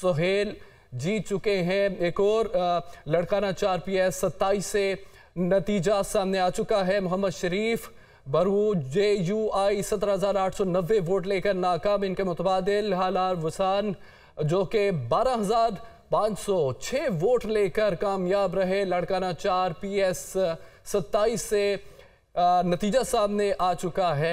सोहेल जी चुके हैं एक और लड़काना चार पी एस सत्ताईस से नतीजा सामने आ चुका है मोहम्मद शरीफ बरू जे यू आई सत्रह हज़ार आठ सौ नब्बे वोट लेकर नाकाम इनके मुतबादल हालार वसान जो कि बारह हज़ार पाँच सौ छः वोट लेकर कामयाब रहे लड़काना चार पी एस सत्ताईस से नतीजा सामने आ चुका है